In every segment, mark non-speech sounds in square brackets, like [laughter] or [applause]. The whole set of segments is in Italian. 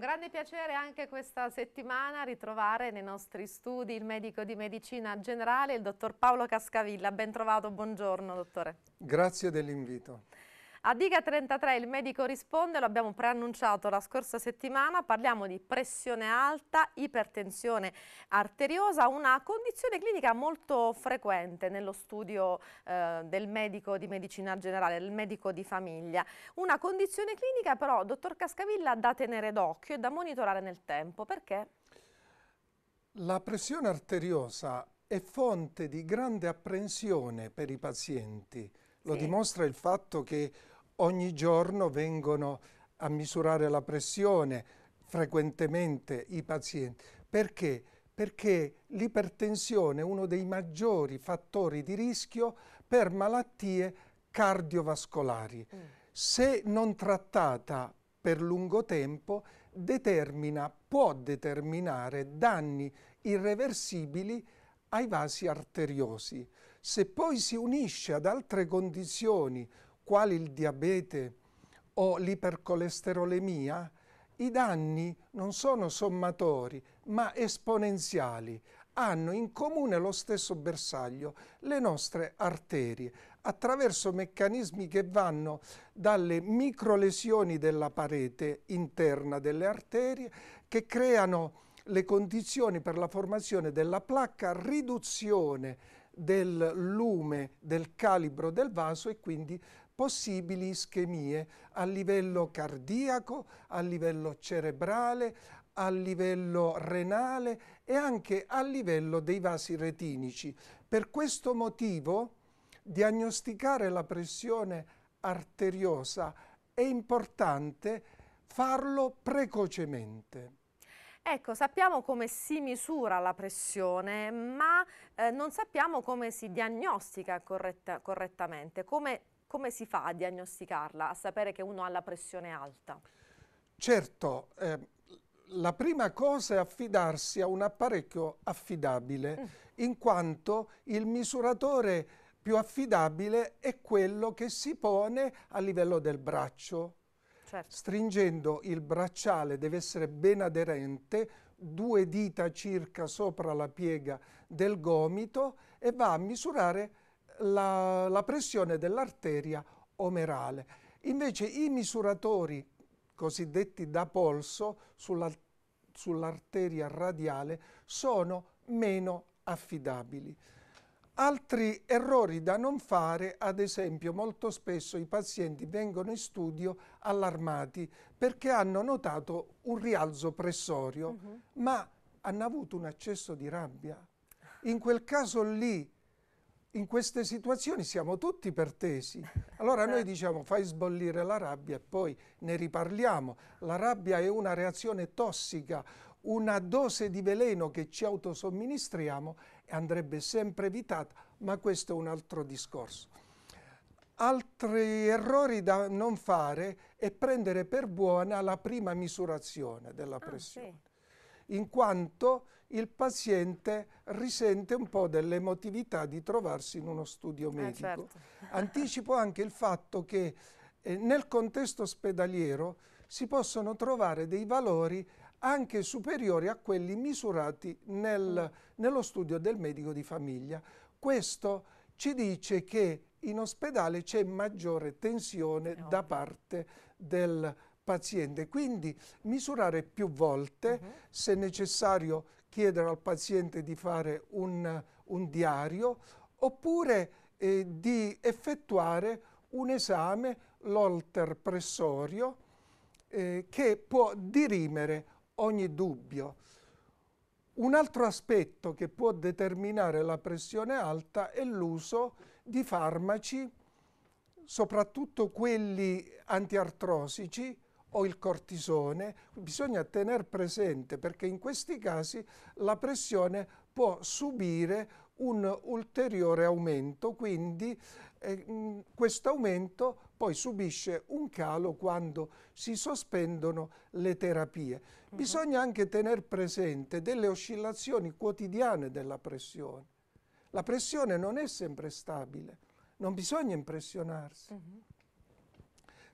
grande piacere anche questa settimana ritrovare nei nostri studi il medico di medicina generale, il dottor Paolo Cascavilla. Ben trovato, buongiorno dottore. Grazie dell'invito. A Diga 33 il medico risponde, lo abbiamo preannunciato la scorsa settimana, parliamo di pressione alta, ipertensione arteriosa, una condizione clinica molto frequente nello studio eh, del medico di medicina generale, del medico di famiglia. Una condizione clinica però, dottor Cascavilla, da tenere d'occhio e da monitorare nel tempo. Perché? La pressione arteriosa è fonte di grande apprensione per i pazienti. Lo sì. dimostra il fatto che ogni giorno vengono a misurare la pressione frequentemente i pazienti. Perché? Perché l'ipertensione è uno dei maggiori fattori di rischio per malattie cardiovascolari. Mm. Se non trattata per lungo tempo determina, può determinare danni irreversibili ai vasi arteriosi. Se poi si unisce ad altre condizioni quali il diabete o l'ipercolesterolemia, i danni non sono sommatori ma esponenziali, hanno in comune lo stesso bersaglio, le nostre arterie, attraverso meccanismi che vanno dalle microlesioni della parete interna delle arterie che creano le condizioni per la formazione della placca, riduzione del lume, del calibro del vaso e quindi possibili ischemie a livello cardiaco, a livello cerebrale, a livello renale e anche a livello dei vasi retinici. Per questo motivo diagnosticare la pressione arteriosa è importante farlo precocemente. Ecco, sappiamo come si misura la pressione, ma eh, non sappiamo come si diagnostica corretta, correttamente, come come si fa a diagnosticarla, a sapere che uno ha la pressione alta? Certo, eh, la prima cosa è affidarsi a un apparecchio affidabile, mm. in quanto il misuratore più affidabile è quello che si pone a livello del braccio. Certo. Stringendo il bracciale deve essere ben aderente, due dita circa sopra la piega del gomito e va a misurare la, la pressione dell'arteria omerale. Invece i misuratori cosiddetti da polso sull'arteria radiale sono meno affidabili. Altri errori da non fare, ad esempio molto spesso i pazienti vengono in studio allarmati perché hanno notato un rialzo pressorio, uh -huh. ma hanno avuto un accesso di rabbia. In quel caso lì in queste situazioni siamo tutti pertesi. [laughs] Allora noi certo. diciamo fai sbollire la rabbia e poi ne riparliamo. La rabbia è una reazione tossica, una dose di veleno che ci autosomministriamo e andrebbe sempre evitata, ma questo è un altro discorso. Altri errori da non fare è prendere per buona la prima misurazione della pressione. Ah, sì in quanto il paziente risente un po' dell'emotività di trovarsi in uno studio eh, medico. Eh, certo. [laughs] Anticipo anche il fatto che eh, nel contesto ospedaliero si possono trovare dei valori anche superiori a quelli misurati nel, mm. nello studio del medico di famiglia. Questo ci dice che in ospedale c'è maggiore tensione da parte del paziente. Quindi misurare più volte, uh mm-hmm. -huh. se necessario chiedere al paziente di fare un, un diario oppure eh, di effettuare un esame, l'olter pressorio, eh, che può dirimere ogni dubbio. Un altro aspetto che può determinare la pressione alta è l'uso di farmaci, soprattutto quelli antiartrosici, o il cortisone, bisogna tenere presente perché in questi casi la pressione può subire un ulteriore aumento, quindi eh, mm, questo aumento poi subisce un calo quando si sospendono le terapie. Mm -hmm. Bisogna anche tenere presente delle oscillazioni quotidiane della pressione. La pressione non è sempre stabile, non bisogna impressionarsi. Mm -hmm.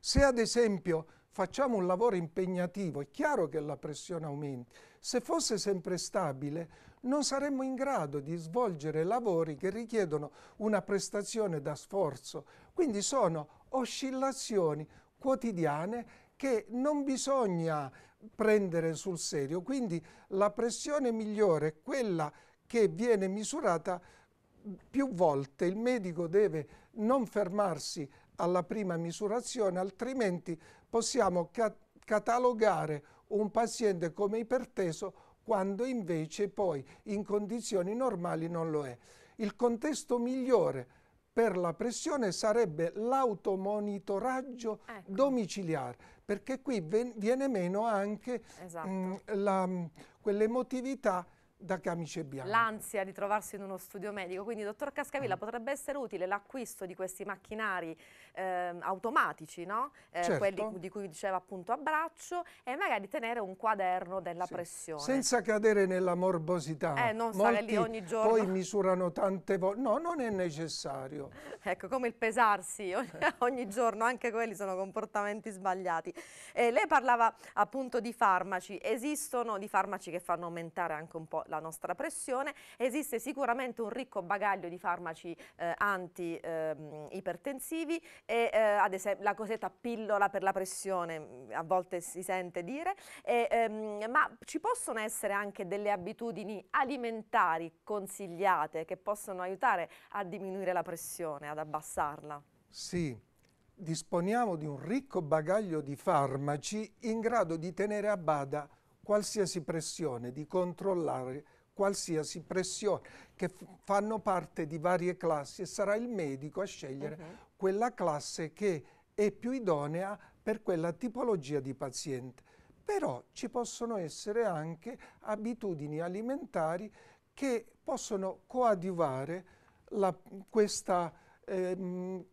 Se ad esempio facciamo un lavoro impegnativo, è chiaro che la pressione aumenti. Se fosse sempre stabile non saremmo in grado di svolgere lavori che richiedono una prestazione da sforzo. Quindi sono oscillazioni quotidiane che non bisogna prendere sul serio. Quindi la pressione migliore è quella che viene misurata più volte. Il medico deve non fermarsi alla prima misurazione, altrimenti possiamo cat catalogare un paziente come iperteso quando invece poi in condizioni normali non lo è. Il contesto migliore per la pressione sarebbe l'automonitoraggio ecco. domiciliare, perché qui viene meno anche esatto. Mm, mm, quell'emotività da camice bianca. L'ansia di trovarsi in uno studio medico, quindi dottor Cascavilla mm. potrebbe essere utile l'acquisto di questi macchinari eh, automatici, no? eh, certo. quelli di cui diceva appunto abbraccio e magari tenere un quaderno della sì. pressione. Senza cadere nella morbosità. Eh, non Molti lì ogni giorno. Poi misurano tante volte, no non è necessario. [laughs] ecco, come il pesarsi eh. ogni, giorno, anche quelli sono comportamenti sbagliati. Eh, lei parlava appunto di farmaci, esistono di farmaci che fanno aumentare anche un po' la nostra pressione, esiste sicuramente un ricco bagaglio di farmaci eh, anti-ipertensivi ehm, eh, e ad esempio la cosetta pillola per la pressione, mm, a volte si sente dire, e, ehm, ma ci possono essere anche delle abitudini alimentari consigliate che possono aiutare a diminuire la pressione, ad abbassarla? Sì, disponiamo di un ricco bagaglio di farmaci in grado di tenere a bada qualsiasi pressione, di controllare qualsiasi pressione, che fanno parte di varie classi e sarà il medico a scegliere uh-huh. quella classe che è più idonea per quella tipologia di paziente. Però ci possono essere anche abitudini alimentari che possono coadiuvare questo ehm,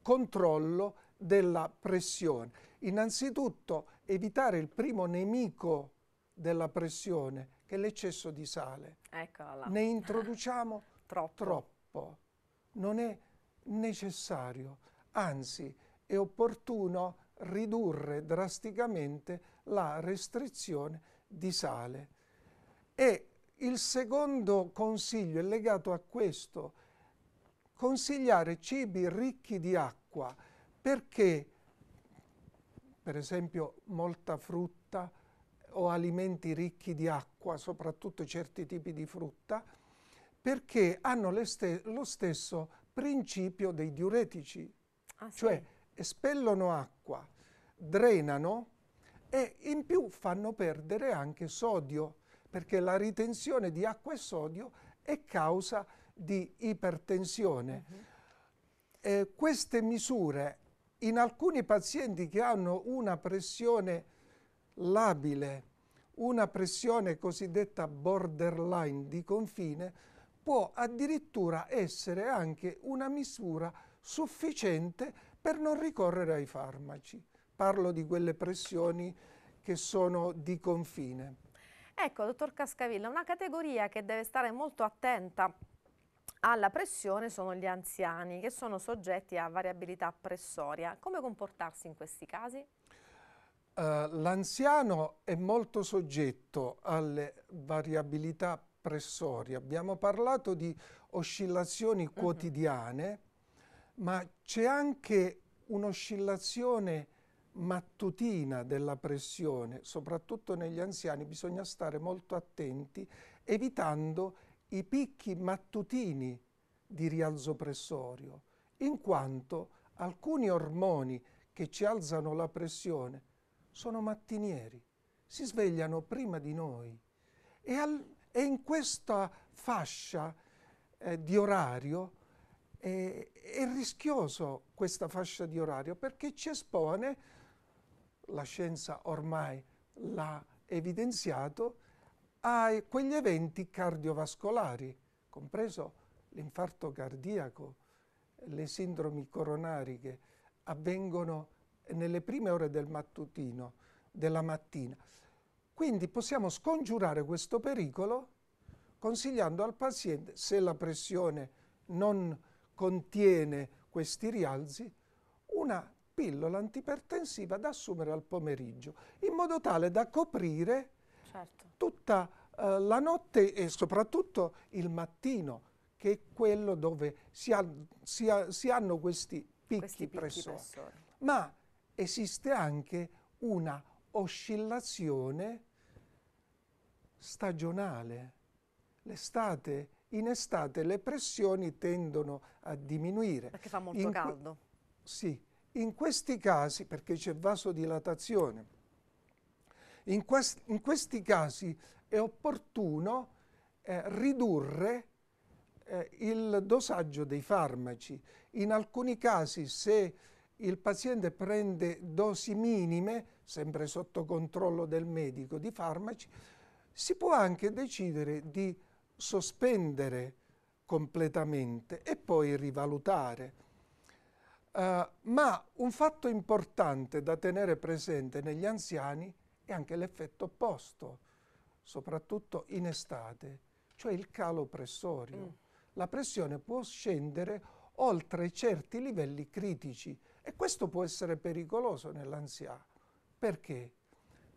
controllo della pressione. Innanzitutto evitare il primo nemico della pressione, che l'eccesso di sale. Eccola. Ne introduciamo [laughs] troppo. troppo. Non è necessario, anzi è opportuno ridurre drasticamente la restrizione di sale. E il secondo consiglio è legato a questo, consigliare cibi ricchi di acqua perché per esempio molta frutta, o alimenti ricchi di acqua, soprattutto certi tipi di frutta, perché hanno ste lo stesso principio dei diuretici, ah, sì. cioè espellono acqua, drenano e in più fanno perdere anche sodio, perché la ritenzione di acqua e sodio è causa di ipertensione. Uh mhm. -huh. eh, queste misure in alcuni pazienti che hanno una pressione labile, una pressione cosiddetta borderline di confine, può addirittura essere anche una misura sufficiente per non ricorrere ai farmaci. Parlo di quelle pressioni che sono di confine. Ecco, dottor Cascavilla, una categoria che deve stare molto attenta alla pressione sono gli anziani, che sono soggetti a variabilità pressoria. Come comportarsi in questi casi? Eh, l'anziano è molto soggetto alle variabilità pressorie. Abbiamo parlato di oscillazioni mhm. quotidiane, uh -huh. ma c'è anche un'oscillazione mattutina della pressione, soprattutto negli anziani, bisogna stare molto attenti evitando i picchi mattutini di rialzo pressorio, in quanto alcuni ormoni che ci alzano la pressione sono mattinieri, si svegliano prima di noi e, al, e in questa fascia eh, di orario eh, è rischioso questa fascia di orario perché ci espone, la scienza ormai l'ha evidenziato, a quegli eventi cardiovascolari, compreso l'infarto cardiaco, le sindromi coronariche avvengono nelle prime ore del mattutino, della mattina. Quindi possiamo scongiurare questo pericolo consigliando al paziente, se la pressione non contiene questi rialzi, una pillola antipertensiva da assumere al pomeriggio, in modo tale da coprire certo. tutta eh, la notte e soprattutto il mattino, che è quello dove si, ha, si, ha, si hanno questi picchi, questi picchi pressori. pressori. Ma esiste anche una oscillazione stagionale. L'estate, in estate le pressioni tendono a diminuire. Perché fa molto in caldo. Sì, in questi casi, perché c'è vasodilatazione, in, quest in, questi casi è opportuno eh, ridurre eh, il dosaggio dei farmaci. In alcuni casi, se il paziente prende dosi minime, sempre sotto controllo del medico, di farmaci, si può anche decidere di sospendere completamente e poi rivalutare. Uh, ma un fatto importante da tenere presente negli anziani è anche l'effetto opposto, soprattutto in estate, cioè il calo pressorio. Mm. La pressione può scendere oltre certi livelli critici, e questo può essere pericoloso nell'anziano. Perché?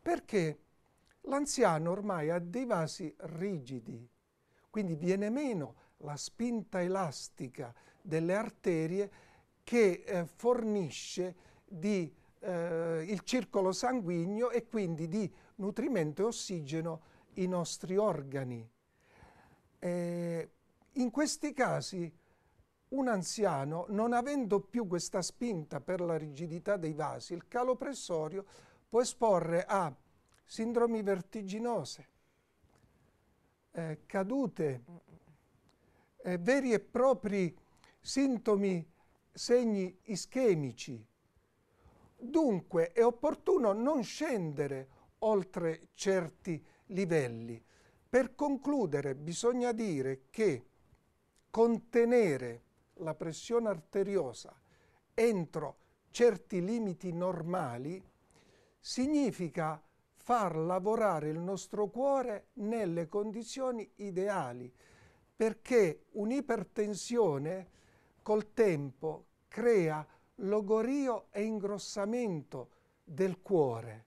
Perché l'anziano ormai ha dei vasi rigidi, quindi viene meno la spinta elastica delle arterie che eh, fornisce di, eh, il circolo sanguigno e quindi di nutrimento e ossigeno i nostri organi. Eh, in questi casi un anziano, non avendo più questa spinta per la rigidità dei vasi, il calo pressorio può esporre a sindromi vertiginose, eh, cadute, eh, veri e propri sintomi, segni ischemici. Dunque è opportuno non scendere oltre certi livelli. Per concludere bisogna dire che contenere la pressione arteriosa entro certi limiti normali significa far lavorare il nostro cuore nelle condizioni ideali, perché un'ipertensione col tempo crea logorio e ingrossamento del cuore.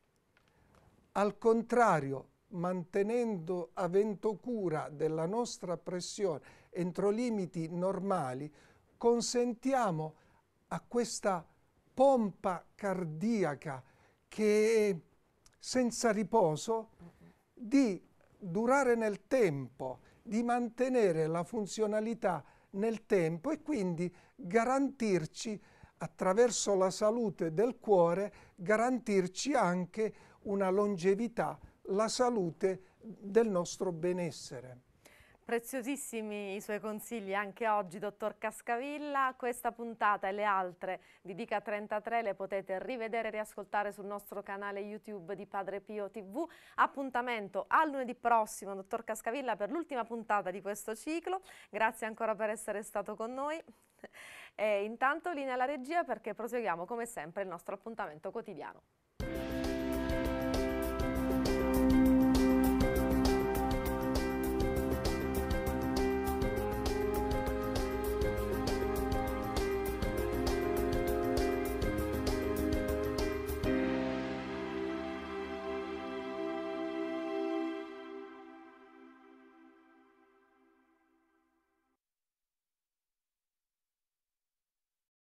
Al contrario, mantenendo, avendo cura della nostra pressione entro limiti normali, consentiamo a questa pompa cardiaca che è senza riposo di durare nel tempo, di mantenere la funzionalità nel tempo e quindi garantirci attraverso la salute del cuore, garantirci anche una longevità, la salute del nostro benessere. Preziosissimi i suoi consigli anche oggi, dottor Cascavilla. Questa puntata e le altre di Dica 33 le potete rivedere e riascoltare sul nostro canale YouTube di Padre Pio TV. Appuntamento a lunedì prossimo, dottor Cascavilla, per l'ultima puntata di questo ciclo. Grazie ancora per essere stato con noi. E intanto linea alla regia perché proseguiamo come sempre il nostro appuntamento quotidiano.